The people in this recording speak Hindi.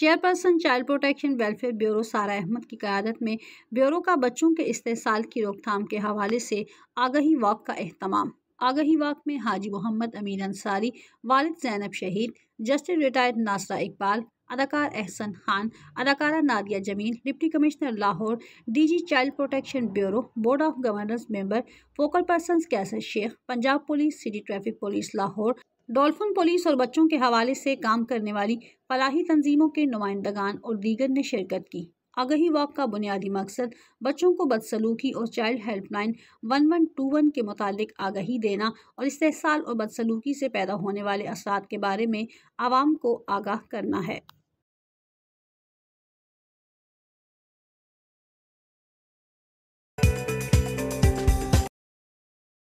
chairperson child protection welfare bureau Sara Ahmad की क्यादत में ब्यूरो का बच्चों के इस्तेसाल की रोकथाम के हवाले से आगही वाक का अहतमाम आगही वाक में हाजी मोहम्मद अमीन अंसारी वालिद जैनब शहीद जस्टिस रिटायर्ड नासरा इकबाल अदाकार एहसन खान अदाकारा Nadia Jamil deputy commissioner Lahore DG child protection bureau board of governors member focal person Qaiser Sheikh Punjab police city traffic police Lahore dolphin police और बच्चों के हवाले से काम करने वाली फलाही तंजीमों के नुमाइंदगान और दीगर ने शिरकत की आगही वॉक का बुनियादी मकसद बच्चों को बदसलूकी और child helpline one one two one के मुतालिक आगही देना और इस्तेसाल और बदसलूकी से पैदा होने वाले असरात के बारे में आवाम को आगाह करना है